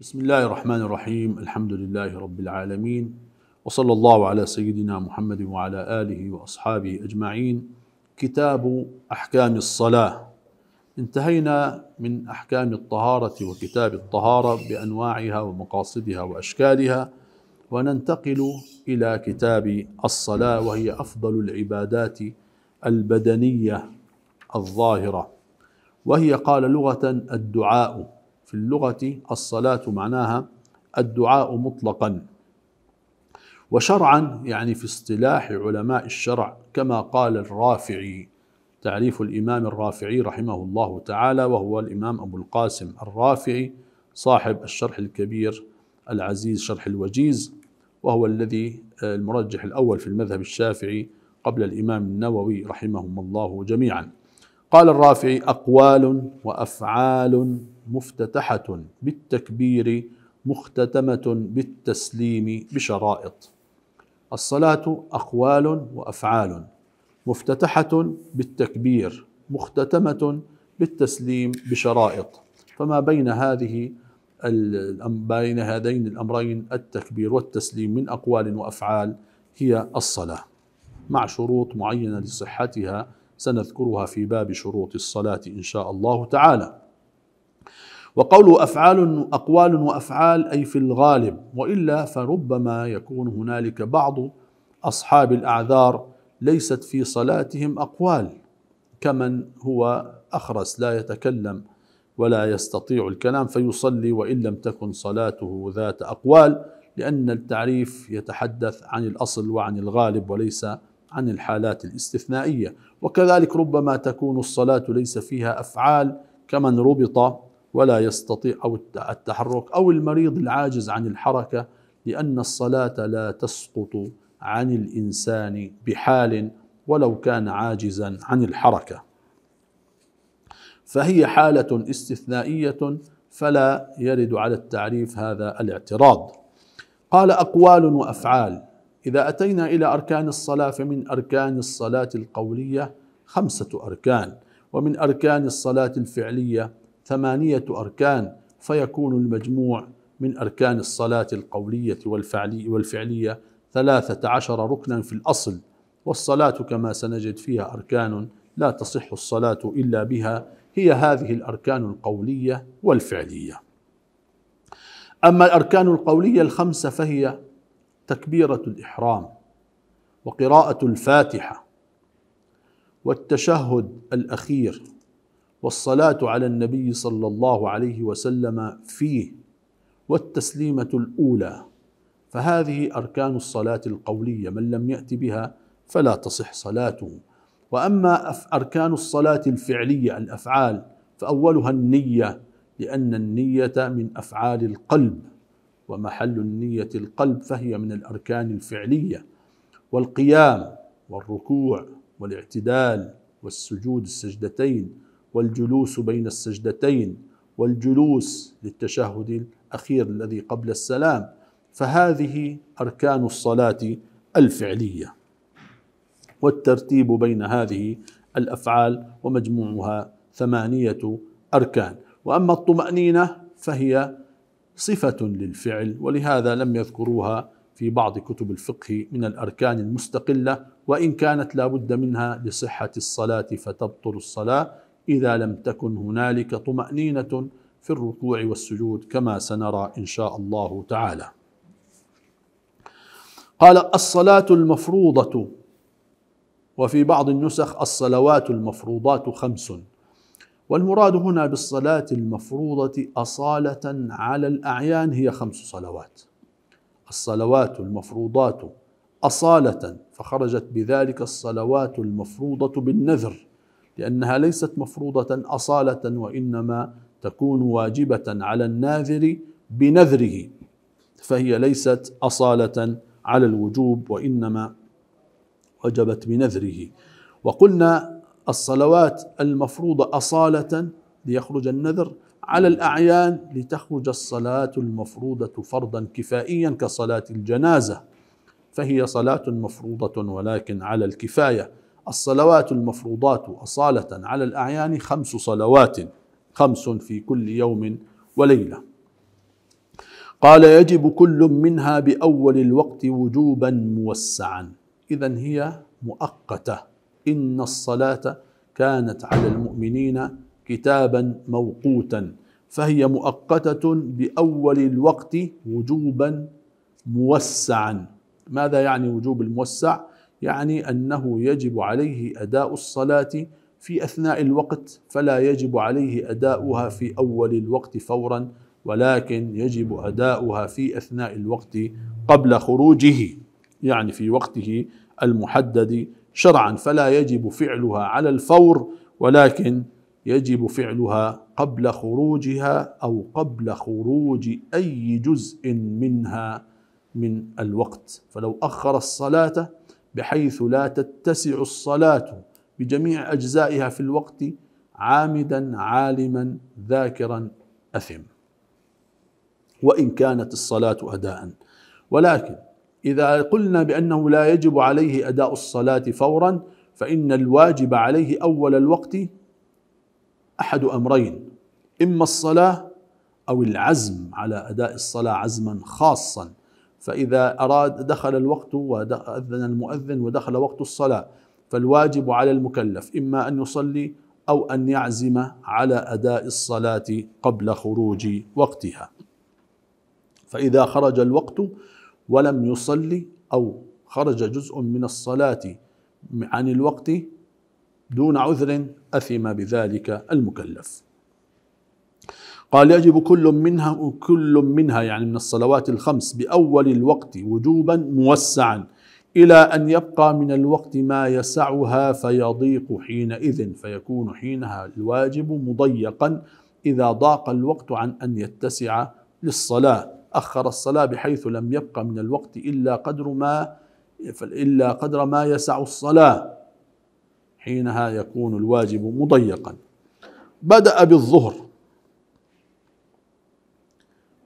بسم الله الرحمن الرحيم الحمد لله رب العالمين وصلى الله على سيدنا محمد وعلى اله واصحابه اجمعين كتاب احكام الصلاه انتهينا من احكام الطهاره وكتاب الطهاره بانواعها ومقاصدها واشكالها وننتقل الى كتاب الصلاه وهي افضل العبادات البدنيه الظاهره وهي قال لغه الدعاء في اللغة الصلاة معناها الدعاء مطلقا وشرعا يعني في اصطلاح علماء الشرع كما قال الرافعي تعريف الإمام الرافعي رحمه الله تعالى وهو الإمام أبو القاسم الرافعي صاحب الشرح الكبير العزيز شرح الوجيز وهو الذي آه، المرجح الأول في المذهب الشافعي قبل الإمام النووي رحمهم الله جميعا قال الرافعي أقوال وأفعال مفتتحة بالتكبير مختتمة بالتسليم بشرائط الصلاة أقوال وأفعال مفتتحة بالتكبير مختتمة بالتسليم بشرائط فما بين هذه بين هذين الأمرين التكبير والتسليم من أقوال وأفعال هي الصلاة مع شروط معينة لصحتها سنذكرها في باب شروط الصلاة إن شاء الله تعالى وقوله أفعال أقوال وأفعال أي في الغالب وإلا فربما يكون هنالك بعض أصحاب الأعذار ليست في صلاتهم أقوال كمن هو أخرس لا يتكلم ولا يستطيع الكلام فيصلي وإن لم تكن صلاته ذات أقوال لأن التعريف يتحدث عن الأصل وعن الغالب وليس عن الحالات الاستثنائية وكذلك ربما تكون الصلاة ليس فيها أفعال كمن ربط ولا يستطيع أو التحرك أو المريض العاجز عن الحركة لأن الصلاة لا تسقط عن الإنسان بحال ولو كان عاجزا عن الحركة فهي حالة استثنائية فلا يرد على التعريف هذا الاعتراض قال أقوال وأفعال إذا أتينا إلى أركان الصلاة فمن أركان الصلاة القولية خمسة أركان ومن أركان الصلاة الفعلية ثمانية أركان فيكون المجموع من أركان الصلاة القولية والفعلي والفعلية ثلاثة عشر ركنا في الأصل والصلاة كما سنجد فيها أركان لا تصح الصلاة إلا بها هي هذه الأركان القولية والفعلية أما الأركان القولية الخمسة فهي تكبيرة الإحرام وقراءة الفاتحة والتشهد الأخير والصلاة على النبي صلى الله عليه وسلم فيه والتسليمة الأولى فهذه أركان الصلاة القولية من لم يأت بها فلا تصح صلاته وأما أركان الصلاة الفعلية الأفعال فأولها النية لأن النية من أفعال القلب ومحل النية القلب فهي من الأركان الفعلية والقيام والركوع والاعتدال والسجود السجدتين والجلوس بين السجدتين والجلوس للتشهد الأخير الذي قبل السلام فهذه أركان الصلاة الفعلية والترتيب بين هذه الأفعال ومجموعها ثمانية أركان وأما الطمأنينة فهي صفة للفعل ولهذا لم يذكروها في بعض كتب الفقه من الأركان المستقلة وإن كانت لا بد منها لصحة الصلاة فتبطل الصلاة إذا لم تكن هنالك طمأنينة في الركوع والسجود كما سنرى إن شاء الله تعالى قال الصلاة المفروضة وفي بعض النسخ الصلوات المفروضات خمس والمراد هنا بالصلاة المفروضة أصالة على الأعيان هي خمس صلوات الصلوات المفروضات أصالة فخرجت بذلك الصلوات المفروضة بالنذر لأنها ليست مفروضة أصالة وإنما تكون واجبة على الناذر بنذره فهي ليست أصالة على الوجوب وإنما وجبت بنذره وقلنا الصلوات المفروضة أصالة ليخرج النذر على الأعيان لتخرج الصلاة المفروضة فرضا كفائيا كصلاة الجنازة فهي صلاة مفروضة ولكن على الكفاية الصلوات المفروضات أصالة على الأعيان خمس صلوات خمس في كل يوم وليلة قال يجب كل منها بأول الوقت وجوبا موسعا إذا هي مؤقتة إن الصلاة كانت على المؤمنين كتابا موقوتا فهي مؤقتة بأول الوقت وجوبا موسعا ماذا يعني وجوب الموسع؟ يعني أنه يجب عليه أداء الصلاة في أثناء الوقت فلا يجب عليه أداؤها في أول الوقت فورا ولكن يجب أداؤها في أثناء الوقت قبل خروجه يعني في وقته المحدد شرعا فلا يجب فعلها على الفور ولكن يجب فعلها قبل خروجها او قبل خروج اي جزء منها من الوقت فلو اخر الصلاه بحيث لا تتسع الصلاة بجميع أجزائها في الوقت عامدا عالما ذاكرا أثم وإن كانت الصلاة أداء ولكن إذا قلنا بأنه لا يجب عليه أداء الصلاة فورا فإن الواجب عليه أول الوقت أحد أمرين إما الصلاة أو العزم على أداء الصلاة عزما خاصا فإذا أراد دخل الوقت وأذن المؤذن ودخل وقت الصلاة فالواجب على المكلف إما أن يصلي أو أن يعزم على أداء الصلاة قبل خروج وقتها فإذا خرج الوقت ولم يصلي أو خرج جزء من الصلاة عن الوقت دون عذر أثم بذلك المكلف قال يجب كل منها كل منها يعني من الصلوات الخمس بأول الوقت وجوبا موسعا إلى أن يبقى من الوقت ما يسعها فيضيق حينئذ فيكون حينها الواجب مضيقا إذا ضاق الوقت عن أن يتسع للصلاة أخر الصلاة بحيث لم يبقى من الوقت إلا قدر ما إلا قدر ما يسع الصلاة حينها يكون الواجب مضيقا بدأ بالظهر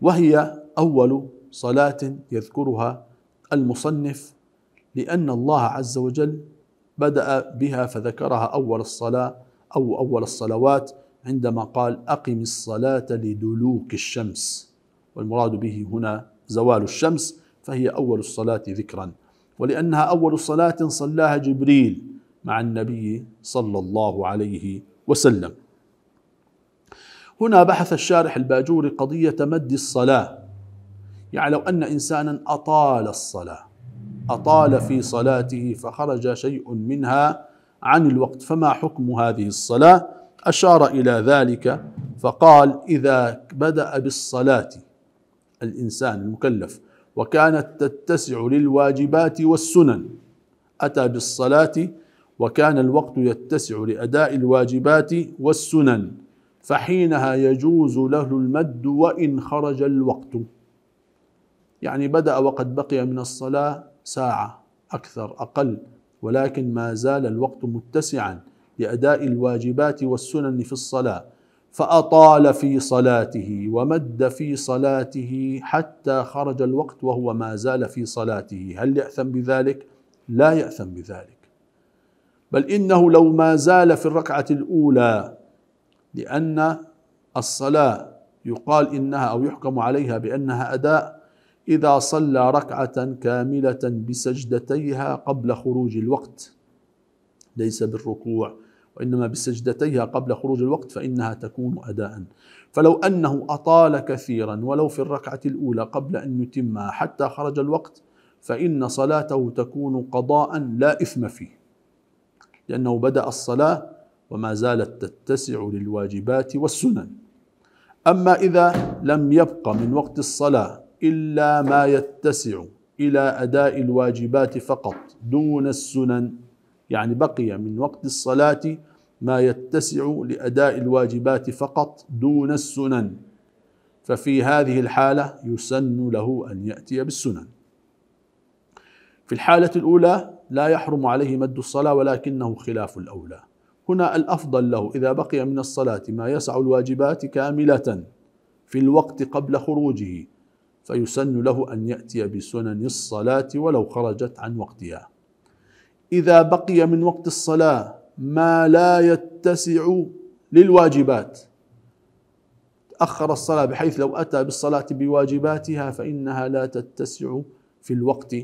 وهي أول صلاة يذكرها المصنف لأن الله عز وجل بدأ بها فذكرها أول الصلاة أو أول الصلوات عندما قال أقم الصلاة لدلوك الشمس والمراد به هنا زوال الشمس فهي أول الصلاة ذكرا ولأنها أول صلاة صلاها جبريل مع النبي صلى الله عليه وسلم هنا بحث الشارح الباجوري قضية مد الصلاة يعني لو أن إنسانا أطال الصلاة أطال في صلاته فخرج شيء منها عن الوقت فما حكم هذه الصلاة أشار إلى ذلك فقال إذا بدأ بالصلاة الإنسان المكلف وكانت تتسع للواجبات والسنن أتى بالصلاة وكان الوقت يتسع لأداء الواجبات والسنن فحينها يجوز له المد وإن خرج الوقت يعني بدأ وقد بقي من الصلاة ساعة أكثر أقل ولكن ما زال الوقت متسعا لأداء الواجبات والسنن في الصلاة فأطال في صلاته ومد في صلاته حتى خرج الوقت وهو ما زال في صلاته هل يأثم بذلك؟ لا يأثم بذلك بل إنه لو ما زال في الركعة الأولى لأن الصلاة يقال إنها أو يحكم عليها بأنها أداء إذا صلى ركعة كاملة بسجدتيها قبل خروج الوقت ليس بالركوع وإنما بسجدتيها قبل خروج الوقت فإنها تكون أداء فلو أنه أطال كثيرا ولو في الركعة الأولى قبل أن يتمها حتى خرج الوقت فإن صلاته تكون قضاء لا إثم فيه لأنه بدأ الصلاة وما زالت تتسع للواجبات والسنن أما إذا لم يبق من وقت الصلاة إلا ما يتسع إلى أداء الواجبات فقط دون السنن يعني بقي من وقت الصلاة ما يتسع لأداء الواجبات فقط دون السنن ففي هذه الحالة يسن له أن يأتي بالسنن في الحالة الأولى لا يحرم عليه مد الصلاة ولكنه خلاف الأولى هنا الافضل له اذا بقي من الصلاه ما يسع الواجبات كامله في الوقت قبل خروجه فيسن له ان ياتي بسنن الصلاه ولو خرجت عن وقتها اذا بقي من وقت الصلاه ما لا يتسع للواجبات تاخر الصلاه بحيث لو اتى بالصلاه بواجباتها فانها لا تتسع في الوقت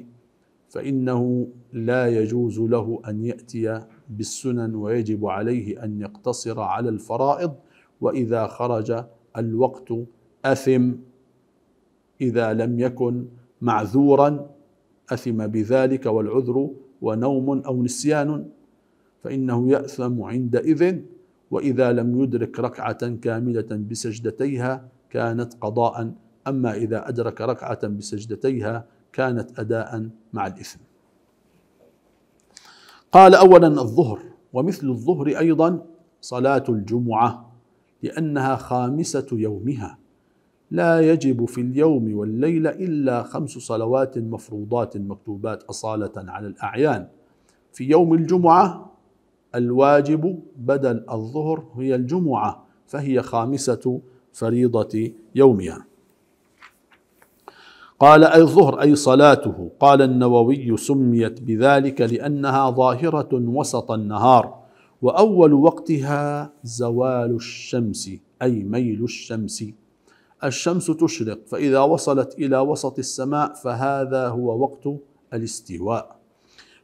فانه لا يجوز له ان ياتي بالسنن ويجب عليه ان يقتصر على الفرائض واذا خرج الوقت اثم اذا لم يكن معذورا اثم بذلك والعذر ونوم او نسيان فانه ياثم عندئذ واذا لم يدرك ركعه كامله بسجدتيها كانت قضاء اما اذا ادرك ركعه بسجدتيها كانت اداء مع الاثم قال اولا الظهر ومثل الظهر ايضا صلاه الجمعه لانها خامسه يومها لا يجب في اليوم والليله الا خمس صلوات مفروضات مكتوبات اصاله على الاعيان في يوم الجمعه الواجب بدل الظهر هي الجمعه فهي خامسه فريضه يومها قال أي الظهر أي صلاته قال النووي سميت بذلك لأنها ظاهرة وسط النهار وأول وقتها زوال الشمس أي ميل الشمس الشمس تشرق فإذا وصلت إلى وسط السماء فهذا هو وقت الاستواء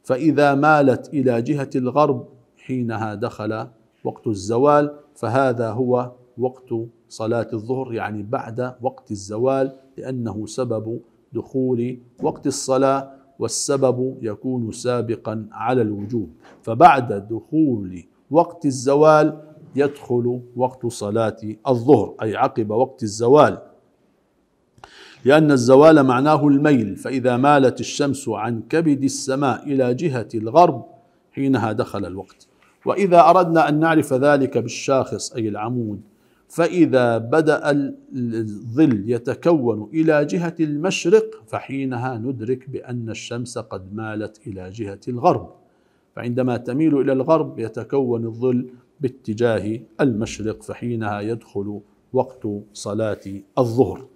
فإذا مالت إلى جهة الغرب حينها دخل وقت الزوال فهذا هو وقت صلاة الظهر يعني بعد وقت الزوال لأنه سبب دخول وقت الصلاة والسبب يكون سابقا على الوجوب فبعد دخول وقت الزوال يدخل وقت صلاة الظهر أي عقب وقت الزوال لأن الزوال معناه الميل فإذا مالت الشمس عن كبد السماء إلى جهة الغرب حينها دخل الوقت وإذا أردنا أن نعرف ذلك بالشاخص أي العمود فإذا بدأ الظل يتكون إلى جهة المشرق فحينها ندرك بأن الشمس قد مالت إلى جهة الغرب فعندما تميل إلى الغرب يتكون الظل باتجاه المشرق فحينها يدخل وقت صلاة الظهر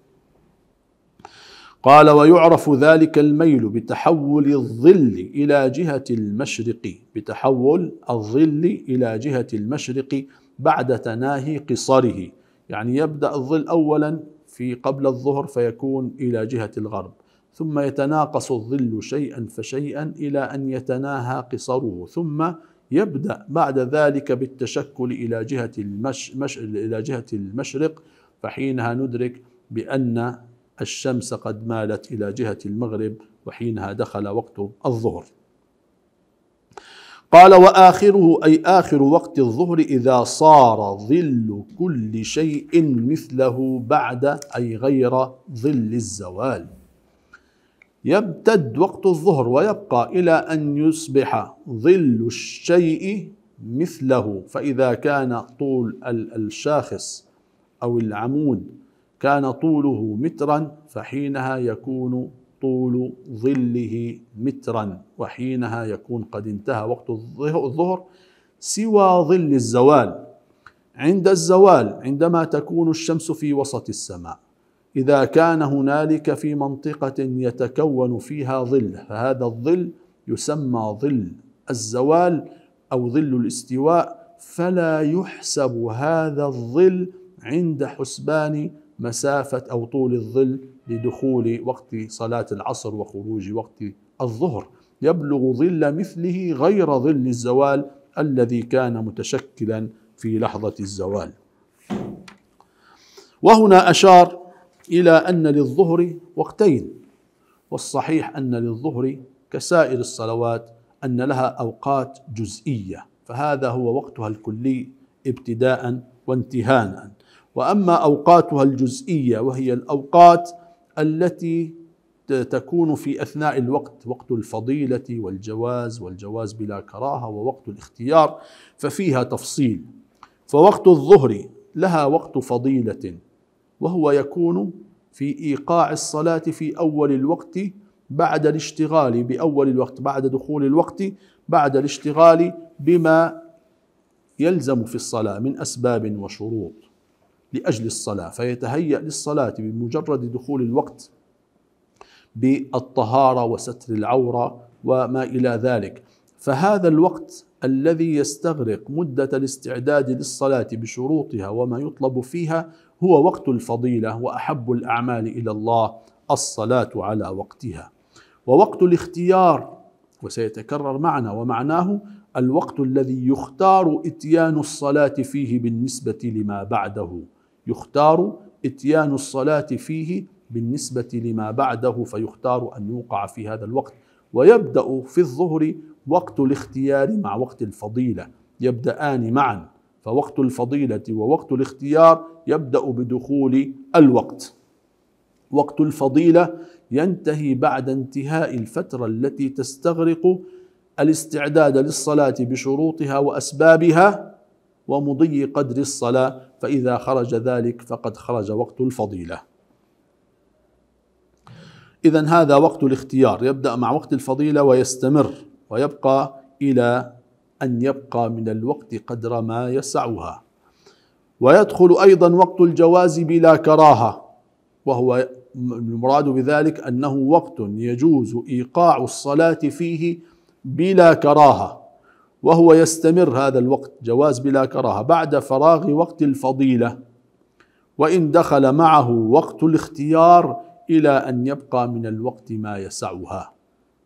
قال ويعرف ذلك الميل بتحول الظل إلى جهة المشرق بتحول الظل إلى جهة المشرق بعد تناهي قصره يعني يبدأ الظل أولا في قبل الظهر فيكون إلى جهة الغرب ثم يتناقص الظل شيئا فشيئا إلى أن يتناهى قصره ثم يبدأ بعد ذلك بالتشكل إلى جهة, المش... مش... إلى جهة المشرق فحينها ندرك بأن الشمس قد مالت إلى جهة المغرب وحينها دخل وقت الظهر قال وآخره أي آخر وقت الظهر إذا صار ظل كل شيء مثله بعد أي غير ظل الزوال يمتد وقت الظهر ويبقى إلى أن يصبح ظل الشيء مثله فإذا كان طول الشاخص أو العمود كان طوله مترا فحينها يكون طول ظله مترا وحينها يكون قد انتهى وقت الظهر سوى ظل الزوال عند الزوال عندما تكون الشمس في وسط السماء اذا كان هنالك في منطقه يتكون فيها ظل فهذا الظل يسمى ظل الزوال او ظل الاستواء فلا يحسب هذا الظل عند حسبان مسافه او طول الظل لدخول وقت صلاة العصر وخروج وقت الظهر يبلغ ظل مثله غير ظل الزوال الذي كان متشكلا في لحظة الزوال وهنا أشار إلى أن للظهر وقتين والصحيح أن للظهر كسائر الصلوات أن لها أوقات جزئية فهذا هو وقتها الكلي ابتداء وانتهانا وأما أوقاتها الجزئية وهي الأوقات التي تكون في اثناء الوقت وقت الفضيله والجواز والجواز بلا كراهه ووقت الاختيار ففيها تفصيل فوقت الظهر لها وقت فضيله وهو يكون في ايقاع الصلاه في اول الوقت بعد الاشتغال باول الوقت بعد دخول الوقت بعد الاشتغال بما يلزم في الصلاه من اسباب وشروط لأجل الصلاة فيتهيأ للصلاة بمجرد دخول الوقت بالطهارة وستر العورة وما إلى ذلك فهذا الوقت الذي يستغرق مدة الاستعداد للصلاة بشروطها وما يطلب فيها هو وقت الفضيلة وأحب الأعمال إلى الله الصلاة على وقتها ووقت الاختيار وسيتكرر معنا ومعناه الوقت الذي يختار اتيان الصلاة فيه بالنسبة لما بعده يختار اتيان الصلاه فيه بالنسبه لما بعده فيختار ان يوقع في هذا الوقت ويبدا في الظهر وقت الاختيار مع وقت الفضيله يبدأان معا فوقت الفضيلة ووقت الاختيار يبدأ بدخول الوقت وقت الفضيلة ينتهي بعد انتهاء الفترة التي تستغرق الاستعداد للصلاة بشروطها وأسبابها ومضي قدر الصلاة فإذا خرج ذلك فقد خرج وقت الفضيلة إذا هذا وقت الاختيار يبدأ مع وقت الفضيلة ويستمر ويبقى إلى أن يبقى من الوقت قدر ما يسعها ويدخل أيضا وقت الجواز بلا كراهة وهو المراد بذلك أنه وقت يجوز إيقاع الصلاة فيه بلا كراهة وهو يستمر هذا الوقت جواز بلا كراهه بعد فراغ وقت الفضيله وان دخل معه وقت الاختيار الى ان يبقى من الوقت ما يسعها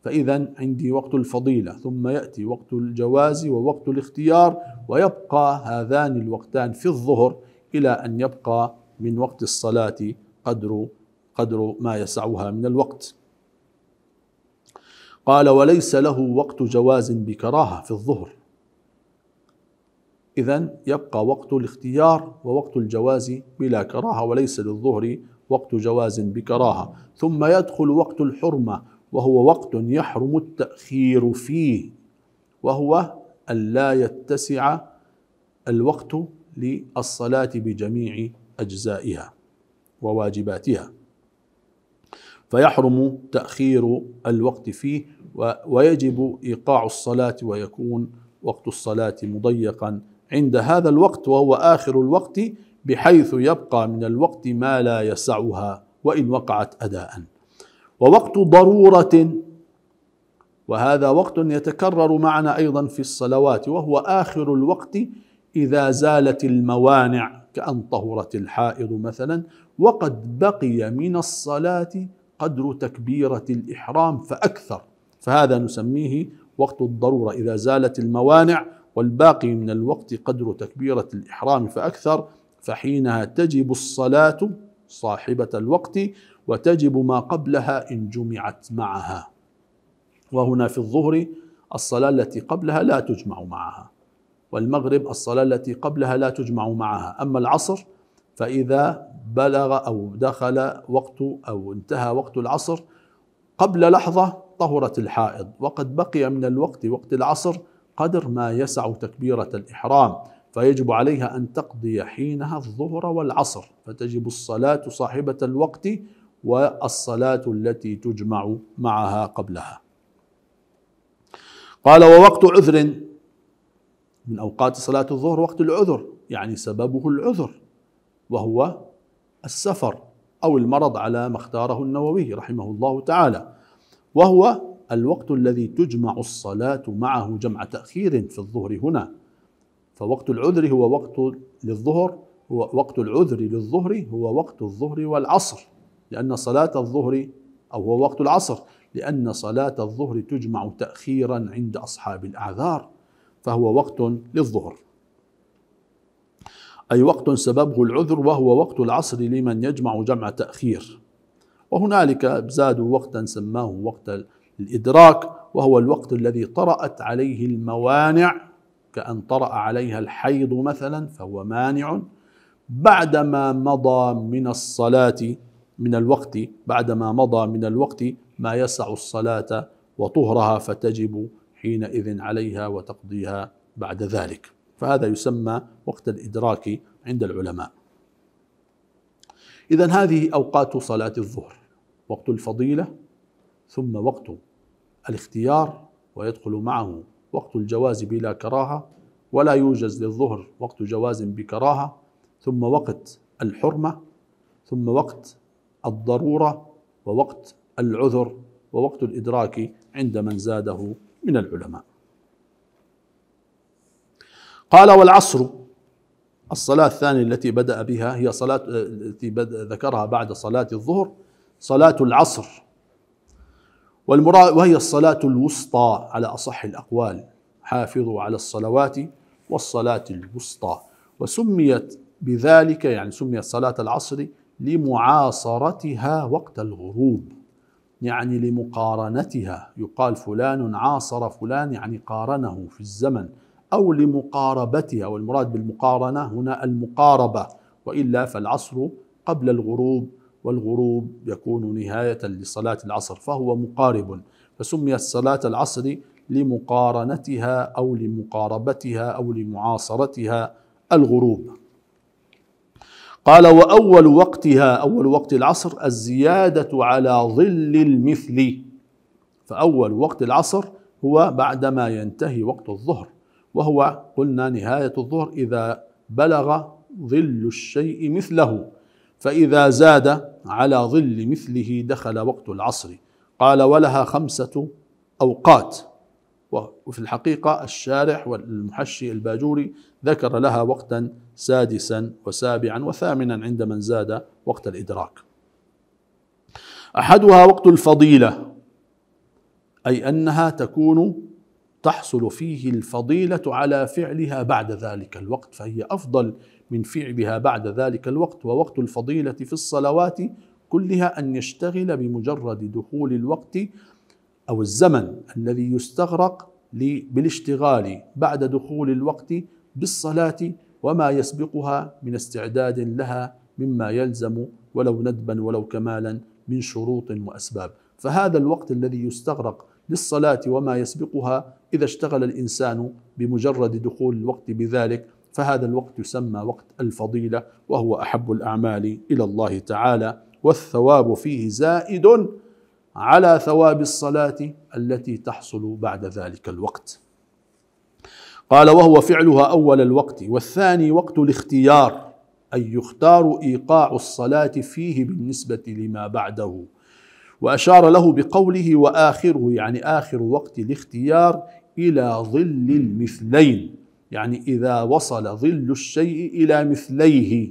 فاذا عندي وقت الفضيله ثم ياتي وقت الجواز ووقت الاختيار ويبقى هذان الوقتان في الظهر الى ان يبقى من وقت الصلاه قدر قدر ما يسعها من الوقت قال وليس له وقت جواز بكراهة في الظهر إذا يبقى وقت الاختيار ووقت الجواز بلا كراهة وليس للظهر وقت جواز بكراهة ثم يدخل وقت الحرمة وهو وقت يحرم التأخير فيه وهو ألا يتسع الوقت للصلاة بجميع أجزائها وواجباتها فيحرم تأخير الوقت فيه ويجب إيقاع الصلاة ويكون وقت الصلاة مضيقا عند هذا الوقت وهو آخر الوقت بحيث يبقى من الوقت ما لا يسعها وإن وقعت أداء ووقت ضرورة وهذا وقت يتكرر معنا أيضا في الصلوات وهو آخر الوقت إذا زالت الموانع كأن طهرت الحائض مثلا وقد بقي من الصلاة قدر تكبيرة الإحرام فأكثر فهذا نسميه وقت الضرورة إذا زالت الموانع والباقي من الوقت قدر تكبيرة الإحرام فأكثر فحينها تجب الصلاة صاحبة الوقت وتجب ما قبلها إن جمعت معها وهنا في الظهر الصلاة التي قبلها لا تجمع معها والمغرب الصلاة التي قبلها لا تجمع معها أما العصر فإذا بلغ أو دخل وقت أو انتهى وقت العصر قبل لحظة طهرت الحائض وقد بقي من الوقت وقت العصر قدر ما يسع تكبيرة الإحرام فيجب عليها أن تقضي حينها الظهر والعصر فتجب الصلاة صاحبة الوقت والصلاة التي تجمع معها قبلها قال ووقت عذر من أوقات صلاة الظهر وقت العذر يعني سببه العذر وهو السفر أو المرض على ما اختاره النووي رحمه الله تعالى وهو الوقت الذي تجمع الصلاة معه جمع تأخير في الظهر هنا فوقت العذر هو وقت للظهر هو وقت العذر للظهر هو وقت الظهر والعصر لأن صلاة الظهر أو هو وقت العصر لأن صلاة الظهر تجمع تأخيرا عند أصحاب الأعذار فهو وقت للظهر أي وقت سببه العذر وهو وقت العصر لمن يجمع جمع تأخير وهنالك زادوا وقتا سماه وقت الإدراك وهو الوقت الذي طرأت عليه الموانع كأن طرأ عليها الحيض مثلا فهو مانع بعدما مضى من الصلاة من الوقت بعدما مضى من الوقت ما يسع الصلاة وطهرها فتجب حينئذ عليها وتقضيها بعد ذلك فهذا يسمى وقت الإدراك عند العلماء إذا هذه أوقات صلاة الظهر وقت الفضيلة ثم وقت الاختيار ويدخل معه وقت الجواز بلا كراهة ولا يوجز للظهر وقت جواز بكراهة ثم وقت الحرمة ثم وقت الضرورة ووقت العذر ووقت الإدراك عند من زاده من العلماء قال والعصر الصلاة الثانية التي بدأ بها هي صلاة آه، التي ذكرها بعد صلاة الظهر صلاة العصر والمراد وهي الصلاة الوسطى على أصح الأقوال حافظوا على الصلوات والصلاة الوسطى وسميت بذلك يعني سميت صلاة العصر لمعاصرتها وقت الغروب يعني لمقارنتها يقال فلان عاصر فلان يعني قارنه في الزمن أو لمقاربتها والمراد بالمقارنة هنا المقاربة وإلا فالعصر قبل الغروب والغروب يكون نهاية لصلاة العصر فهو مقارب فسميت صلاة العصر لمقارنتها أو لمقاربتها أو لمعاصرتها الغروب قال وأول وقتها أول وقت العصر الزيادة على ظل المثل فأول وقت العصر هو بعدما ينتهي وقت الظهر وهو قلنا نهاية الظهر إذا بلغ ظل الشيء مثله فإذا زاد على ظل مثله دخل وقت العصر قال ولها خمسة أوقات وفي الحقيقة الشارح والمحشي الباجوري ذكر لها وقتا سادسا وسابعا وثامنا عند من زاد وقت الإدراك أحدها وقت الفضيلة أي أنها تكون تحصل فيه الفضيلة على فعلها بعد ذلك الوقت فهي أفضل من فعلها بعد ذلك الوقت ووقت الفضيلة في الصلوات كلها أن يشتغل بمجرد دخول الوقت أو الزمن الذي يستغرق بالاشتغال بعد دخول الوقت بالصلاة وما يسبقها من استعداد لها مما يلزم ولو ندبا ولو كمالا من شروط وأسباب فهذا الوقت الذي يستغرق للصلاة وما يسبقها إذا اشتغل الإنسان بمجرد دخول الوقت بذلك فهذا الوقت يسمى وقت الفضيلة وهو أحب الأعمال إلى الله تعالى والثواب فيه زائد على ثواب الصلاة التي تحصل بعد ذلك الوقت قال وهو فعلها أول الوقت والثاني وقت الاختيار أي يختار إيقاع الصلاة فيه بالنسبة لما بعده وأشار له بقوله وآخره يعني آخر وقت الاختيار إلى ظل المثلين يعني إذا وصل ظل الشيء إلى مثليه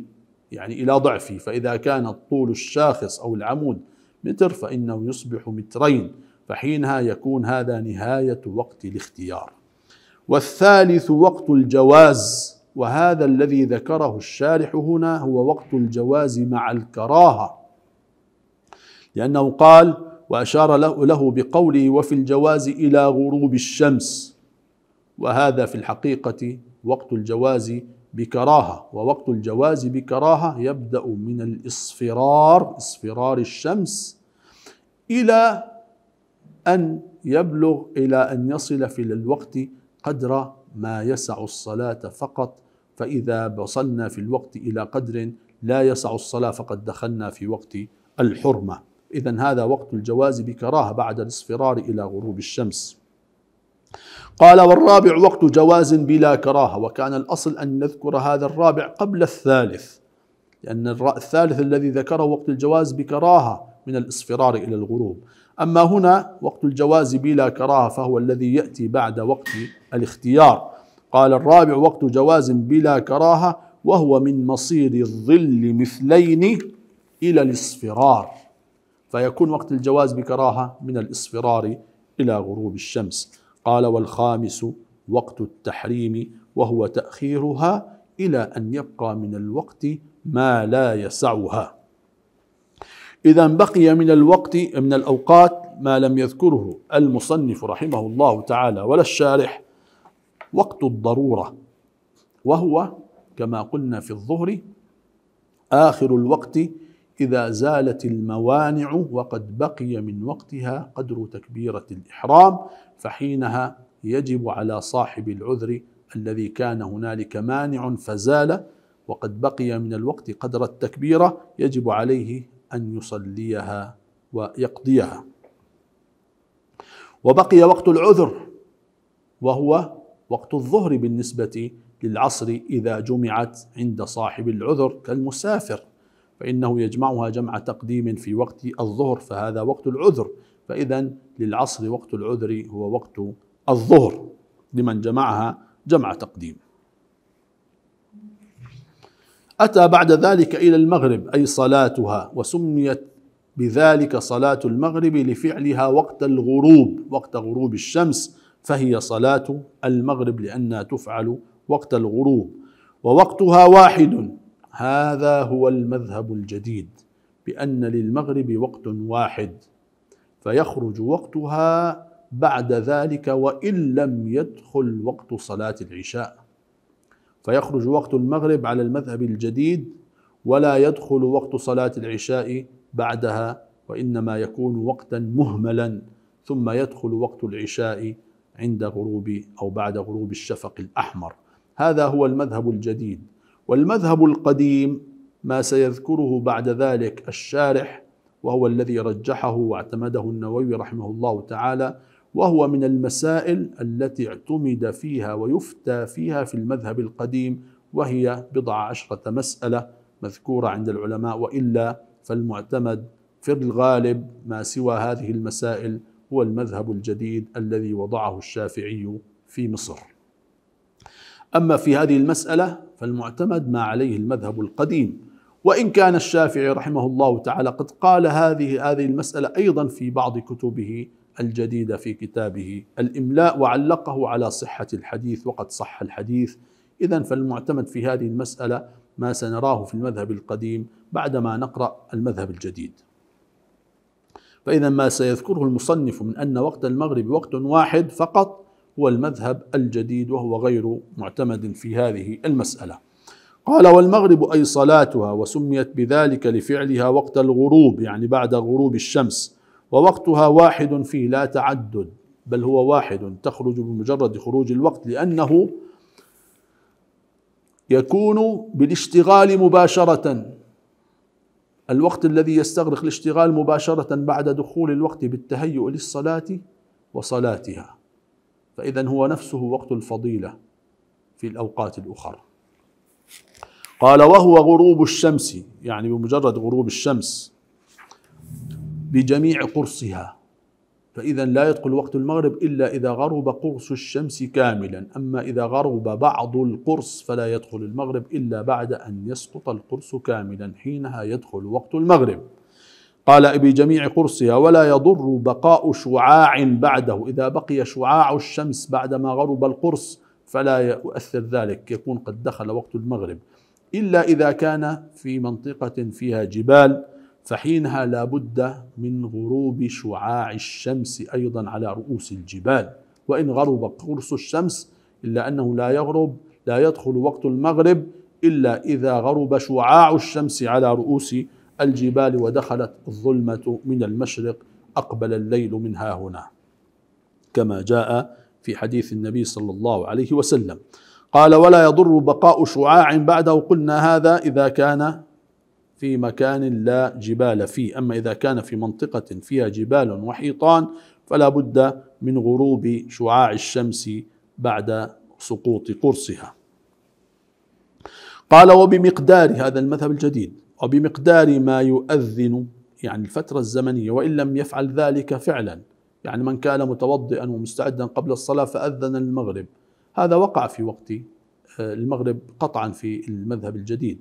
يعني إلى ضعفه فإذا كان الطول الشاخص أو العمود متر فإنه يصبح مترين فحينها يكون هذا نهاية وقت الاختيار والثالث وقت الجواز وهذا الذي ذكره الشارح هنا هو وقت الجواز مع الكراهة لأنه قال وأشار له, له بقوله وفي الجواز إلى غروب الشمس وهذا في الحقيقة وقت الجواز بكراهة ووقت الجواز بكراهة يبدأ من الإصفرار إصفرار الشمس إلى أن يبلغ إلى أن يصل في الوقت قدر ما يسع الصلاة فقط فإذا وصلنا في الوقت إلى قدر لا يسع الصلاة فقد دخلنا في وقت الحرمة إذا هذا وقت الجواز بكراهة بعد الاصفرار إلى غروب الشمس قال والرابع وقت جواز بلا كراهة وكان الأصل أن نذكر هذا الرابع قبل الثالث لأن الثالث الذي ذكره وقت الجواز بكراهة من الاصفرار إلى الغروب أما هنا وقت الجواز بلا كراهة فهو الذي يأتي بعد وقت الاختيار قال الرابع وقت جواز بلا كراهة وهو من مصير الظل مثلين إلى الاصفرار فيكون وقت الجواز بكراهة من الإصفرار إلى غروب الشمس قال والخامس وقت التحريم وهو تأخيرها إلى أن يبقى من الوقت ما لا يسعها إذا بقي من الوقت من الأوقات ما لم يذكره المصنف رحمه الله تعالى ولا الشارح وقت الضرورة وهو كما قلنا في الظهر آخر الوقت إذا زالت الموانع وقد بقي من وقتها قدر تكبيرة الإحرام فحينها يجب على صاحب العذر الذي كان هنالك مانع فزال وقد بقي من الوقت قدر التكبيرة يجب عليه أن يصليها ويقضيها وبقي وقت العذر وهو وقت الظهر بالنسبة للعصر إذا جمعت عند صاحب العذر كالمسافر فإنه يجمعها جمع تقديم في وقت الظهر فهذا وقت العذر فإذا للعصر وقت العذر هو وقت الظهر لمن جمعها جمع تقديم أتى بعد ذلك إلى المغرب أي صلاتها وسميت بذلك صلاة المغرب لفعلها وقت الغروب وقت غروب الشمس فهي صلاة المغرب لأنها تفعل وقت الغروب ووقتها واحد هذا هو المذهب الجديد بأن للمغرب وقت واحد فيخرج وقتها بعد ذلك وإن لم يدخل وقت صلاة العشاء فيخرج وقت المغرب على المذهب الجديد ولا يدخل وقت صلاة العشاء بعدها وإنما يكون وقتا مهملا ثم يدخل وقت العشاء عند غروب أو بعد غروب الشفق الأحمر هذا هو المذهب الجديد والمذهب القديم ما سيذكره بعد ذلك الشارح وهو الذي رجحه واعتمده النووي رحمه الله تعالى وهو من المسائل التي اعتمد فيها ويفتى فيها في المذهب القديم وهي بضع عشرة مسألة مذكورة عند العلماء وإلا فالمعتمد في الغالب ما سوى هذه المسائل هو المذهب الجديد الذي وضعه الشافعي في مصر أما في هذه المسألة فالمعتمد ما عليه المذهب القديم وإن كان الشافعي رحمه الله تعالى قد قال هذه هذه المسألة أيضا في بعض كتبه الجديدة في كتابه الإملاء وعلقه على صحة الحديث وقد صح الحديث إذا فالمعتمد في هذه المسألة ما سنراه في المذهب القديم بعدما نقرأ المذهب الجديد فإذا ما سيذكره المصنف من أن وقت المغرب وقت واحد فقط هو المذهب الجديد وهو غير معتمد في هذه المسألة قال والمغرب أي صلاتها وسميت بذلك لفعلها وقت الغروب يعني بعد غروب الشمس ووقتها واحد فيه لا تعدد بل هو واحد تخرج بمجرد خروج الوقت لأنه يكون بالاشتغال مباشرة الوقت الذي يستغرق الاشتغال مباشرة بعد دخول الوقت بالتهيؤ للصلاة وصلاتها فإذا هو نفسه وقت الفضيلة في الأوقات الأخرى قال وهو غروب الشمس يعني بمجرد غروب الشمس بجميع قرصها فإذا لا يدخل وقت المغرب إلا إذا غرب قرص الشمس كاملا أما إذا غرب بعض القرص فلا يدخل المغرب إلا بعد أن يسقط القرص كاملا حينها يدخل وقت المغرب قال بجميع قرصها ولا يضر بقاء شعاع بعده إذا بقي شعاع الشمس بعدما غرب القرص فلا يؤثر ذلك يكون قد دخل وقت المغرب إلا إذا كان في منطقة فيها جبال فحينها لا بد من غروب شعاع الشمس أيضا على رؤوس الجبال وإن غرب قرص الشمس إلا أنه لا يغرب لا يدخل وقت المغرب إلا إذا غرب شعاع الشمس على رؤوس الجبال ودخلت الظلمة من المشرق أقبل الليل منها هنا كما جاء في حديث النبي صلى الله عليه وسلم قال ولا يضر بقاء شعاع بعده قلنا هذا إذا كان في مكان لا جبال فيه أما إذا كان في منطقة فيها جبال وحيطان فلا بد من غروب شعاع الشمس بعد سقوط قرصها قال وبمقدار هذا المذهب الجديد وبمقدار ما يؤذن يعني الفترة الزمنية وإن لم يفعل ذلك فعلا يعني من كان متوضئا ومستعدا قبل الصلاة فأذن المغرب هذا وقع في وقت آه، المغرب قطعا في المذهب الجديد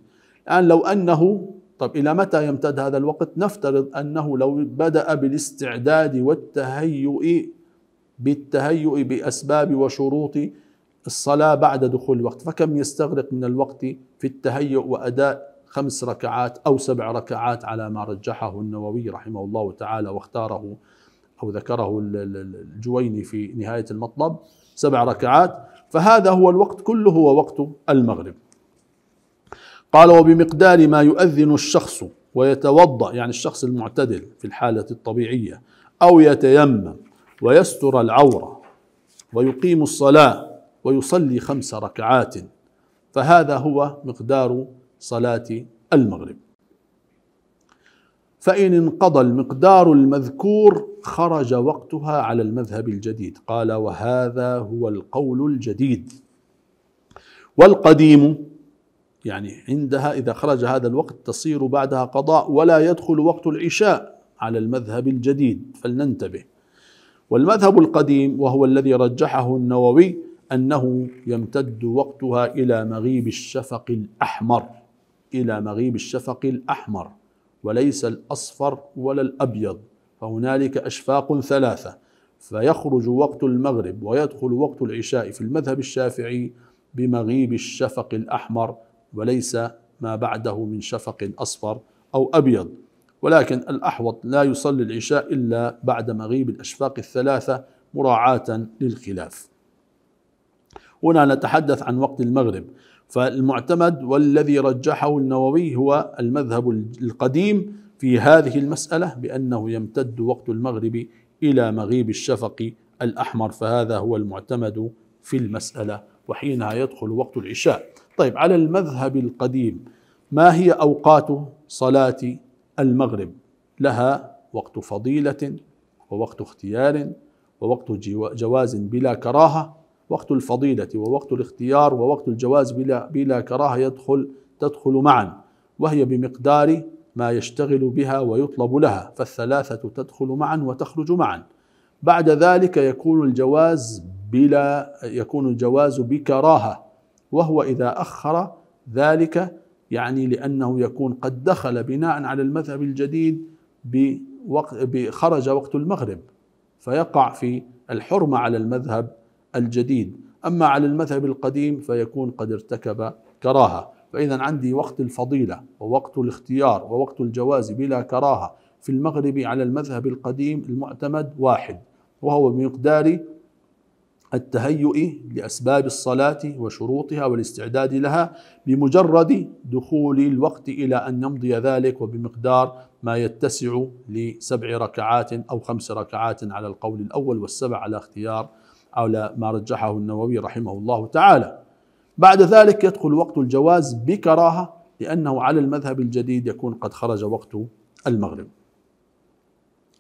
الآن لو أنه طب إلى متى يمتد هذا الوقت نفترض أنه لو بدأ بالاستعداد والتهيؤ بالتهيؤ بأسباب وشروط الصلاة بعد دخول الوقت فكم يستغرق من الوقت في التهيؤ وأداء خمس ركعات أو سبع ركعات على ما رجحه النووي رحمه الله تعالى واختاره أو ذكره الجويني في نهاية المطلب سبع ركعات فهذا هو الوقت كله هو وقت المغرب قال وبمقدار ما يؤذن الشخص ويتوضأ يعني الشخص المعتدل في الحالة الطبيعية أو يتيمم ويستر العورة ويقيم الصلاة ويصلي خمس ركعات فهذا هو مقدار صلاة المغرب فإن انقضى المقدار المذكور خرج وقتها على المذهب الجديد قال وهذا هو القول الجديد والقديم يعني عندها إذا خرج هذا الوقت تصير بعدها قضاء ولا يدخل وقت العشاء على المذهب الجديد فلننتبه والمذهب القديم وهو الذي رجحه النووي أنه يمتد وقتها إلى مغيب الشفق الأحمر إلى مغيب الشفق الأحمر وليس الأصفر ولا الأبيض فهنالك أشفاق ثلاثة فيخرج وقت المغرب ويدخل وقت العشاء في المذهب الشافعي بمغيب الشفق الأحمر وليس ما بعده من شفق أصفر أو أبيض ولكن الأحوط لا يصلي العشاء إلا بعد مغيب الأشفاق الثلاثة مراعاة للخلاف هنا نتحدث عن وقت المغرب فالمعتمد والذي رجحه النووي هو المذهب القديم في هذه المسألة بأنه يمتد وقت المغرب إلى مغيب الشفق الأحمر فهذا هو المعتمد في المسألة وحينها يدخل وقت العشاء طيب على المذهب القديم ما هي أوقات صلاة المغرب لها وقت فضيلة ووقت اختيار ووقت جواز بلا كراهة وقت الفضيلة ووقت الاختيار ووقت الجواز بلا, بلا كراهة يدخل تدخل معا وهي بمقدار ما يشتغل بها ويطلب لها فالثلاثة تدخل معا وتخرج معا بعد ذلك يكون الجواز بلا يكون الجواز بكراهة وهو إذا أخر ذلك يعني لأنه يكون قد دخل بناء على المذهب الجديد بوقت بخرج وقت المغرب فيقع في الحرمة على المذهب الجديد أما على المذهب القديم فيكون قد ارتكب كراهة فإذا عندي وقت الفضيلة ووقت الاختيار ووقت الجواز بلا كراهة في المغرب على المذهب القديم المعتمد واحد وهو بمقدار التهيؤ لأسباب الصلاة وشروطها والاستعداد لها بمجرد دخول الوقت إلى أن يمضي ذلك وبمقدار ما يتسع لسبع ركعات أو خمس ركعات على القول الأول والسبع على اختيار أو لا ما رجحه النووي رحمه الله تعالى بعد ذلك يدخل وقت الجواز بكراهة لأنه على المذهب الجديد يكون قد خرج وقت المغرب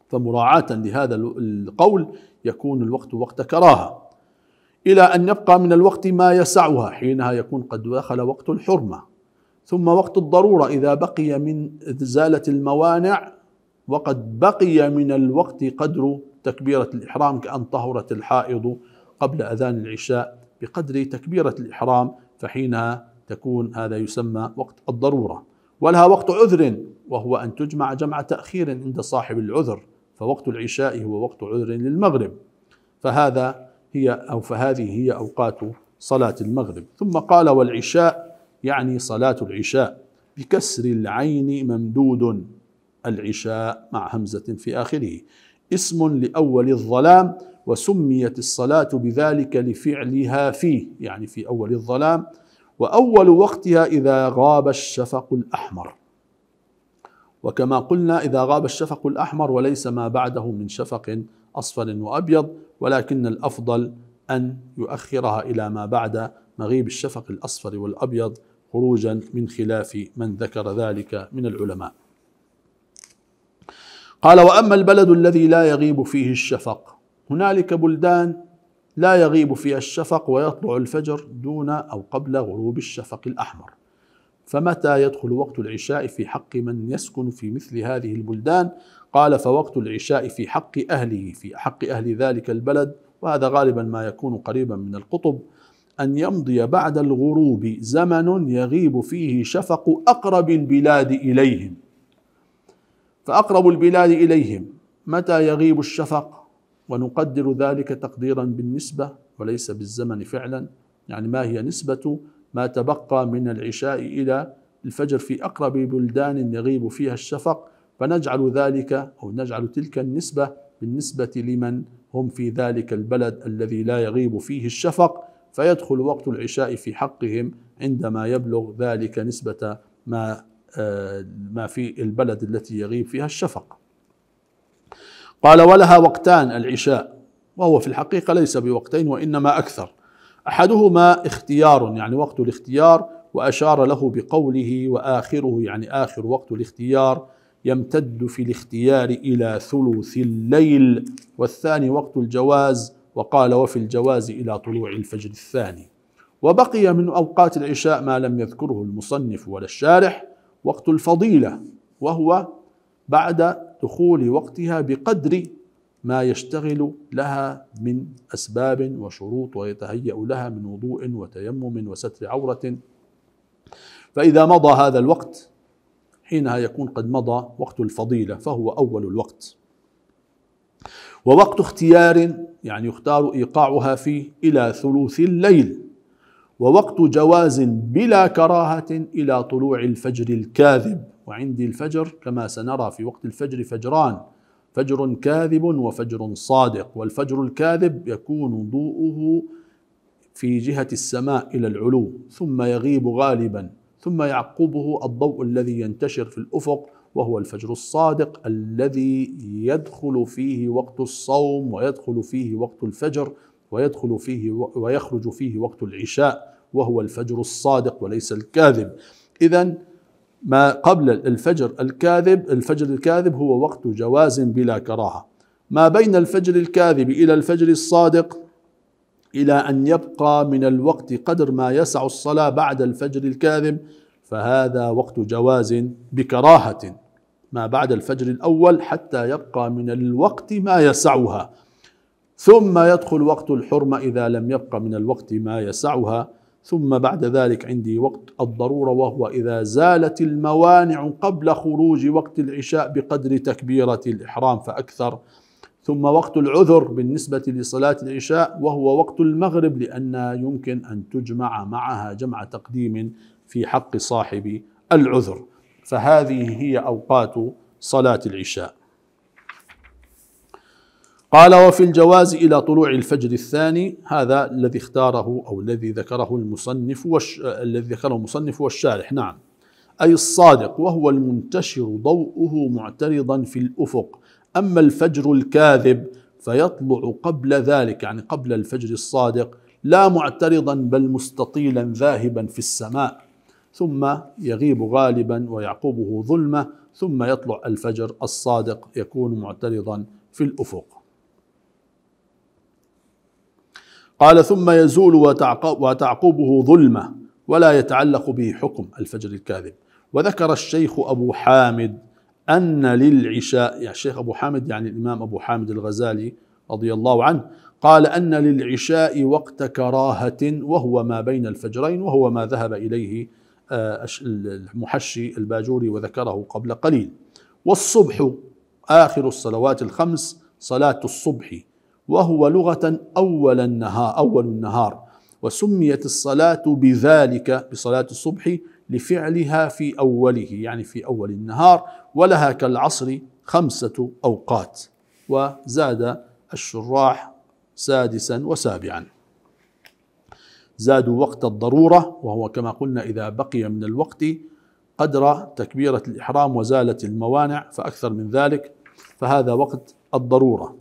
فمراعاة لهذا القول يكون الوقت وقت كراهة إلى أن يبقى من الوقت ما يسعها حينها يكون قد دخل وقت الحرمة ثم وقت الضرورة إذا بقي من إزالة الموانع وقد بقي من الوقت قدر تكبيرة الإحرام كأن طهرت الحائض قبل أذان العشاء بقدر تكبيرة الإحرام فحينها تكون هذا يسمى وقت الضرورة ولها وقت عذر وهو أن تجمع جمع تأخير عند صاحب العذر فوقت العشاء هو وقت عذر للمغرب فهذا هي أو فهذه هي أوقات صلاة المغرب ثم قال والعشاء يعني صلاة العشاء بكسر العين ممدود العشاء مع همزة في آخره اسم لأول الظلام وسميت الصلاة بذلك لفعلها فيه يعني في أول الظلام وأول وقتها إذا غاب الشفق الأحمر وكما قلنا إذا غاب الشفق الأحمر وليس ما بعده من شفق أصفر وأبيض ولكن الأفضل أن يؤخرها إلى ما بعد مغيب الشفق الأصفر والأبيض خروجا من خلاف من ذكر ذلك من العلماء قال واما البلد الذي لا يغيب فيه الشفق هنالك بلدان لا يغيب فيها الشفق ويطلع الفجر دون او قبل غروب الشفق الاحمر فمتى يدخل وقت العشاء في حق من يسكن في مثل هذه البلدان قال فوقت العشاء في حق اهله في حق اهل ذلك البلد وهذا غالبا ما يكون قريبا من القطب ان يمضي بعد الغروب زمن يغيب فيه شفق اقرب البلاد اليهم فأقرب البلاد إليهم متى يغيب الشفق ونقدر ذلك تقديرا بالنسبة وليس بالزمن فعلا يعني ما هي نسبة ما تبقى من العشاء إلى الفجر في أقرب بلدان يغيب فيها الشفق فنجعل ذلك أو نجعل تلك النسبة بالنسبة لمن هم في ذلك البلد الذي لا يغيب فيه الشفق فيدخل وقت العشاء في حقهم عندما يبلغ ذلك نسبة ما آه، ما في البلد التي يغيب فيها الشفق قال ولها وقتان العشاء وهو في الحقيقة ليس بوقتين وإنما أكثر أحدهما اختيار يعني وقت الاختيار وأشار له بقوله وآخره يعني آخر وقت الاختيار يمتد في الاختيار إلى ثلث الليل والثاني وقت الجواز وقال وفي الجواز إلى طلوع الفجر الثاني وبقي من أوقات العشاء ما لم يذكره المصنف ولا الشارح وقت الفضيلة وهو بعد دخول وقتها بقدر ما يشتغل لها من أسباب وشروط ويتهيأ لها من وضوء وتيمم وستر عورة فإذا مضى هذا الوقت حينها يكون قد مضى وقت الفضيلة فهو أول الوقت ووقت اختيار يعني يختار إيقاعها فيه إلى ثلث الليل ووقت جواز بلا كراهة إلى طلوع الفجر الكاذب وعندي الفجر كما سنرى في وقت الفجر فجران فجر كاذب وفجر صادق والفجر الكاذب يكون ضوءه في جهة السماء إلى العلو ثم يغيب غالبا ثم يعقبه الضوء الذي ينتشر في الأفق وهو الفجر الصادق الذي يدخل فيه وقت الصوم ويدخل فيه وقت الفجر ويدخل فيه ويخرج فيه وقت العشاء وهو الفجر الصادق وليس الكاذب إذا ما قبل الفجر الكاذب الفجر الكاذب هو وقت جواز بلا كراهة ما بين الفجر الكاذب إلى الفجر الصادق إلى أن يبقى من الوقت قدر ما يسع الصلاة بعد الفجر الكاذب فهذا وقت جواز بكراهة ما بعد الفجر الأول حتى يبقى من الوقت ما يسعها ثم يدخل وقت الحرمة إذا لم يبقى من الوقت ما يسعها ثم بعد ذلك عندي وقت الضروره وهو اذا زالت الموانع قبل خروج وقت العشاء بقدر تكبيره الاحرام فاكثر ثم وقت العذر بالنسبه لصلاه العشاء وهو وقت المغرب لان يمكن ان تجمع معها جمع تقديم في حق صاحب العذر فهذه هي اوقات صلاه العشاء قال وفي الجواز إلى طلوع الفجر الثاني هذا الذي اختاره أو الذي ذكره المصنف والش... الذي ذكره المصنف والشارح نعم أي الصادق وهو المنتشر ضوءه معترضا في الأفق أما الفجر الكاذب فيطلع قبل ذلك يعني قبل الفجر الصادق لا معترضا بل مستطيلا ذاهبا في السماء ثم يغيب غالبا ويعقبه ظلمه ثم يطلع الفجر الصادق يكون معترضا في الأفق قال ثم يزول وتعقبه ظلمة ولا يتعلق به حكم الفجر الكاذب وذكر الشيخ أبو حامد أن للعشاء يعني الشيخ أبو حامد يعني الإمام أبو حامد الغزالي رضي الله عنه قال أن للعشاء وقت كراهة وهو ما بين الفجرين وهو ما ذهب إليه آه، المحشي الباجوري وذكره قبل قليل والصبح آخر الصلوات الخمس صلاة الصبح وهو لغة أول النهار أول النهار وسميت الصلاة بذلك بصلاة الصبح لفعلها في أوله يعني في أول النهار ولها كالعصر خمسة أوقات وزاد الشراح سادسا وسابعا زادوا وقت الضرورة وهو كما قلنا إذا بقي من الوقت قدر تكبيرة الإحرام وزالت الموانع فأكثر من ذلك فهذا وقت الضرورة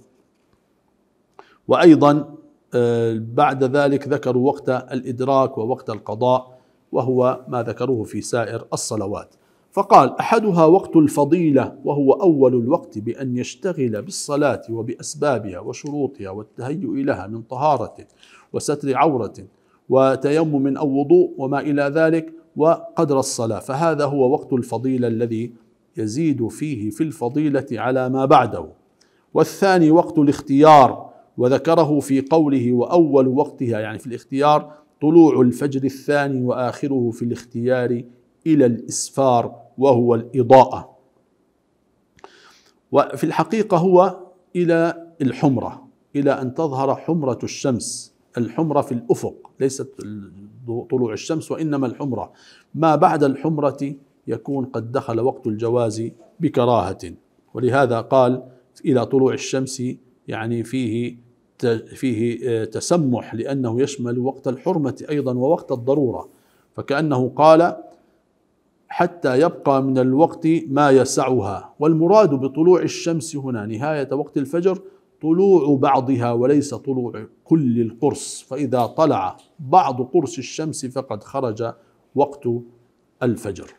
وأيضا آه، بعد ذلك ذكروا وقت الإدراك ووقت القضاء وهو ما ذكروه في سائر الصلوات فقال أحدها وقت الفضيلة وهو أول الوقت بأن يشتغل بالصلاة وبأسبابها وشروطها والتهيؤ لها من طهارة وستر عورة وتيمم أو وضوء وما إلى ذلك وقدر الصلاة فهذا هو وقت الفضيلة الذي يزيد فيه في الفضيلة على ما بعده والثاني وقت الاختيار وذكره في قوله وأول وقتها يعني في الاختيار طلوع الفجر الثاني وآخره في الاختيار إلى الإسفار وهو الإضاءة وفي الحقيقة هو إلى الحمرة إلى أن تظهر حمرة الشمس الحمرة في الأفق ليست طلوع الشمس وإنما الحمرة ما بعد الحمرة يكون قد دخل وقت الجواز بكراهة ولهذا قال إلى طلوع الشمس يعني فيه فيه آه، تسمح لأنه يشمل وقت الحرمة أيضا ووقت الضرورة فكأنه قال حتى يبقى من الوقت ما يسعها والمراد بطلوع الشمس هنا نهاية وقت الفجر طلوع بعضها وليس طلوع كل القرص فإذا طلع بعض قرص الشمس فقد خرج وقت الفجر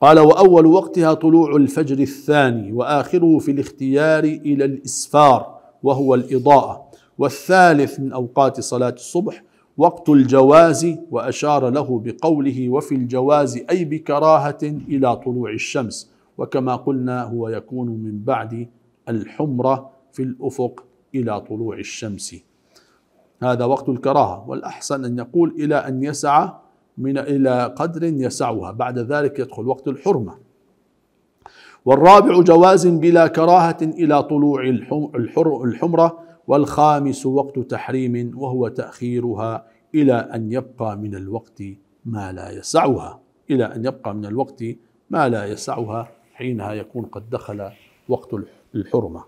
قال واول وقتها طلوع الفجر الثاني واخره في الاختيار الى الاسفار وهو الاضاءه والثالث من اوقات صلاه الصبح وقت الجواز واشار له بقوله وفي الجواز اي بكراهه الى طلوع الشمس وكما قلنا هو يكون من بعد الحمره في الافق الى طلوع الشمس هذا وقت الكراهه والاحسن ان يقول الى ان يسع من إلى قدر يسعها بعد ذلك يدخل وقت الحرمة والرابع جواز بلا كراهة إلى طلوع الحمرة والخامس وقت تحريم وهو تأخيرها إلى أن يبقى من الوقت ما لا يسعها إلى أن يبقى من الوقت ما لا يسعها حينها يكون قد دخل وقت الحرمة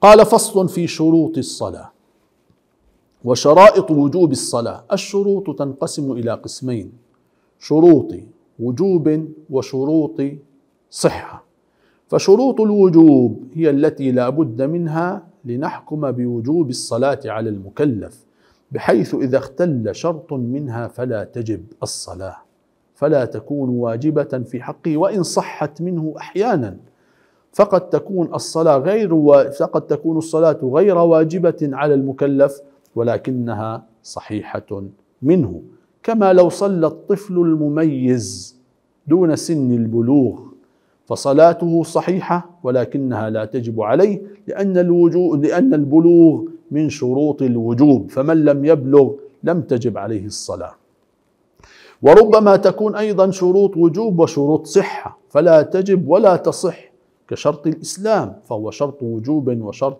قال فصل في شروط الصلاة وشرائط وجوب الصلاة الشروط تنقسم إلى قسمين شروط وجوب وشروط صحة فشروط الوجوب هي التي لا بد منها لنحكم بوجوب الصلاة على المكلف بحيث إذا اختل شرط منها فلا تجب الصلاة فلا تكون واجبة في حقه وإن صحت منه أحيانا فقد تكون الصلاة غير و... فقد تكون الصلاة غير واجبة على المكلف ولكنها صحيحه منه كما لو صلى الطفل المميز دون سن البلوغ فصلاته صحيحه ولكنها لا تجب عليه لان الوجوب لان البلوغ من شروط الوجوب فمن لم يبلغ لم تجب عليه الصلاه وربما تكون ايضا شروط وجوب وشروط صحه فلا تجب ولا تصح كشرط الاسلام فهو شرط وجوب وشرط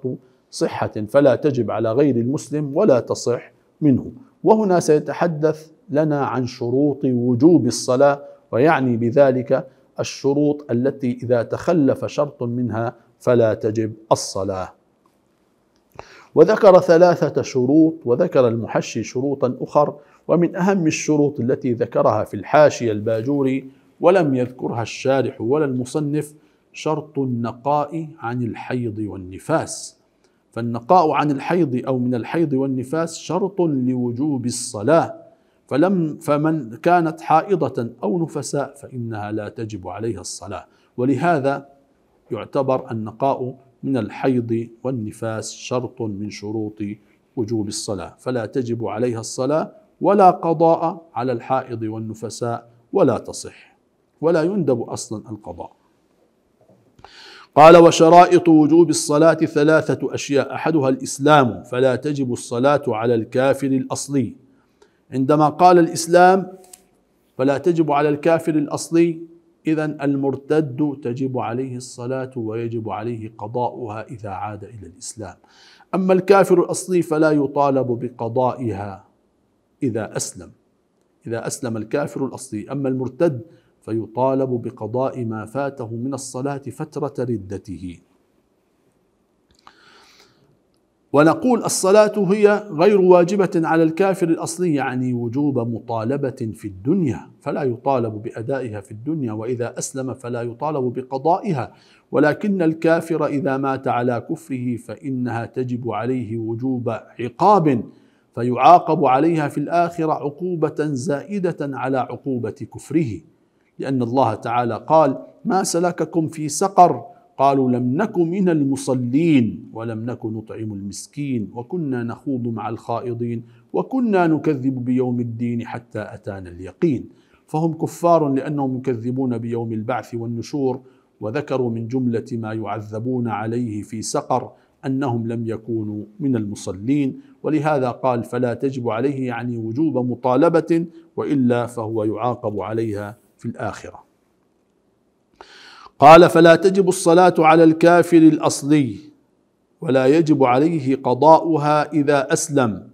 صحة فلا تجب على غير المسلم ولا تصح منه وهنا سيتحدث لنا عن شروط وجوب الصلاة ويعني بذلك الشروط التي إذا تخلف شرط منها فلا تجب الصلاة وذكر ثلاثة شروط وذكر المحشي شروطا أخر ومن أهم الشروط التي ذكرها في الحاشية الباجوري ولم يذكرها الشارح ولا المصنف شرط النقاء عن الحيض والنفاس فالنقاء عن الحيض أو من الحيض والنفاس شرط لوجوب الصلاة فلم فمن كانت حائضة أو نفساء فإنها لا تجب عليها الصلاة ولهذا يعتبر النقاء من الحيض والنفاس شرط من شروط وجوب الصلاة فلا تجب عليها الصلاة ولا قضاء على الحائض والنفساء ولا تصح ولا يندب أصلا القضاء قال وشرائط وجوب الصلاة ثلاثة أشياء أحدها الإسلام فلا تجب الصلاة على الكافر الأصلي عندما قال الإسلام فلا تجب على الكافر الأصلي إذا المرتد تجب عليه الصلاة ويجب عليه قضاؤها إذا عاد إلى الإسلام أما الكافر الأصلي فلا يطالب بقضائها إذا أسلم إذا أسلم الكافر الأصلي أما المرتد فيطالب بقضاء ما فاته من الصلاة فترة ردته ونقول الصلاة هي غير واجبة على الكافر الأصلي يعني وجوب مطالبة في الدنيا فلا يطالب بأدائها في الدنيا وإذا أسلم فلا يطالب بقضائها ولكن الكافر إذا مات على كفره فإنها تجب عليه وجوب عقاب فيعاقب عليها في الآخرة عقوبة زائدة على عقوبة كفره لأن الله تعالى قال ما سلككم في سقر قالوا لم نك من المصلين ولم نك نطعم المسكين وكنا نخوض مع الخائضين وكنا نكذب بيوم الدين حتى أتانا اليقين فهم كفار لأنهم يكذبون بيوم البعث والنشور وذكروا من جملة ما يعذبون عليه في سقر أنهم لم يكونوا من المصلين ولهذا قال فلا تجب عليه يعني وجوب مطالبة وإلا فهو يعاقب عليها في الآخرة قال فلا تجب الصلاة على الكافر الأصلي ولا يجب عليه قضاؤها إذا أسلم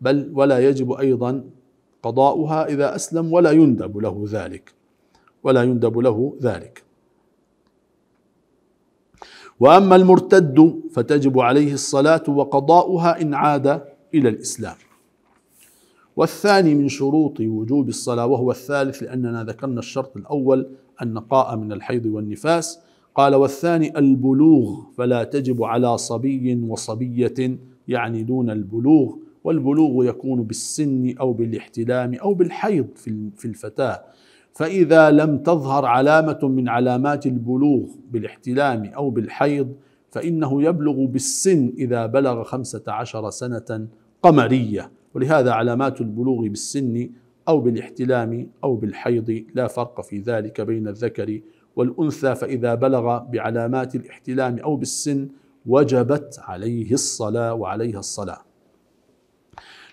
بل ولا يجب أيضا قضاؤها إذا أسلم ولا يندب له ذلك ولا يندب له ذلك واما المرتد فتجب عليه الصلاه وقضاؤها ان عاد الى الاسلام والثاني من شروط وجوب الصلاة وهو الثالث لأننا ذكرنا الشرط الأول النقاء من الحيض والنفاس قال والثاني البلوغ فلا تجب على صبي وصبية يعني دون البلوغ والبلوغ يكون بالسن أو بالاحتلام أو بالحيض في الفتاة فإذا لم تظهر علامة من علامات البلوغ بالاحتلام أو بالحيض فإنه يبلغ بالسن إذا بلغ خمسة عشر سنة قمرية ولهذا علامات البلوغ بالسن أو بالاحتلام أو بالحيض لا فرق في ذلك بين الذكر والأنثى فإذا بلغ بعلامات الاحتلام أو بالسن وجبت عليه الصلاة وعليها الصلاة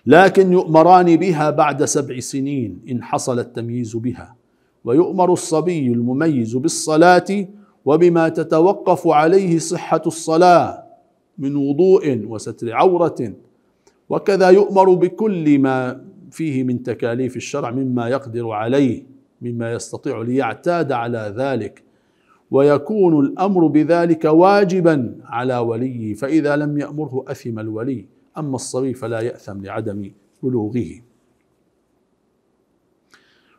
لكن يؤمران بها بعد سبع سنين إن حصل التمييز بها ويؤمر الصبي المميز بالصلاة وبما تتوقف عليه صحة الصلاة من وضوء وستر عورة وكذا يؤمر بكل ما فيه من تكاليف الشرع مما يقدر عليه مما يستطيع ليعتاد على ذلك ويكون الامر بذلك واجبا على وليه فاذا لم يامره اثم الولي اما الصبي فلا ياثم لعدم بلوغه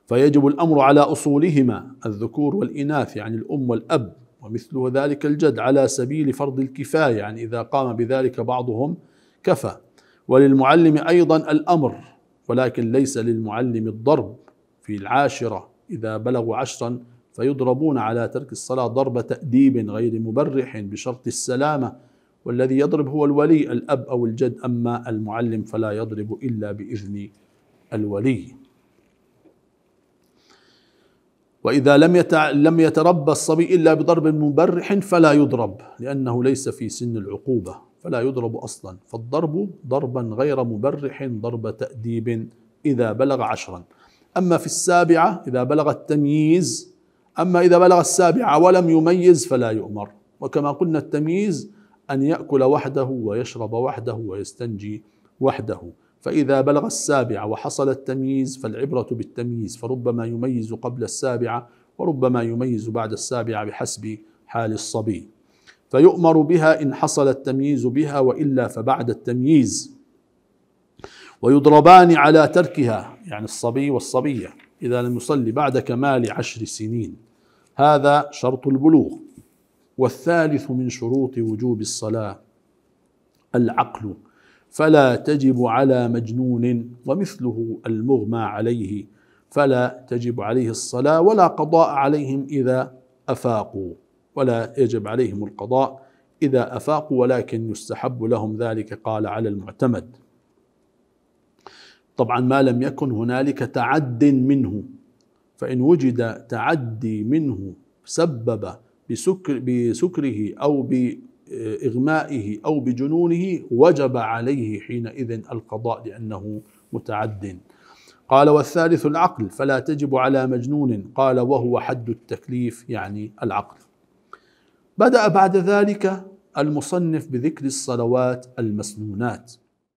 فيجب الامر على اصولهما الذكور والاناث يعني الام والاب ومثل ذلك الجد على سبيل فرض الكفايه يعني اذا قام بذلك بعضهم كفى وللمعلم أيضا الأمر ولكن ليس للمعلم الضرب في العاشرة إذا بلغوا عشرا فيضربون على ترك الصلاة ضرب تأديب غير مبرح بشرط السلامة والذي يضرب هو الولي الأب أو الجد أما المعلم فلا يضرب إلا بإذن الولي وإذا لم لم يتربى الصبي إلا بضرب مبرح فلا يضرب لأنه ليس في سن العقوبة فلا يضرب أصلا فالضرب ضربا غير مبرح ضرب تأديب إذا بلغ عشرا أما في السابعة إذا بلغ التمييز أما إذا بلغ السابعة ولم يميز فلا يؤمر وكما قلنا التمييز أن يأكل وحده ويشرب وحده ويستنجي وحده فإذا بلغ السابعة وحصل التمييز فالعبرة بالتمييز فربما يميز قبل السابعة وربما يميز بعد السابعة بحسب حال الصبي فيؤمر بها إن حصل التمييز بها وإلا فبعد التمييز ويضربان على تركها يعني الصبي والصبية إذا لم يصلي بعد كمال عشر سنين هذا شرط البلوغ والثالث من شروط وجوب الصلاة العقل فلا تجب على مجنون ومثله المغمى عليه فلا تجب عليه الصلاة ولا قضاء عليهم إذا أفاقوا ولا يجب عليهم القضاء إذا أفاقوا ولكن يستحب لهم ذلك قال على المعتمد طبعا ما لم يكن هنالك تعد منه فإن وجد تعدي منه سبب بسكر بسكره أو بإغمائه أو بجنونه وجب عليه حينئذ القضاء لأنه متعد قال والثالث العقل فلا تجب على مجنون قال وهو حد التكليف يعني العقل بدأ بعد ذلك المصنف بذكر الصلوات المسنونات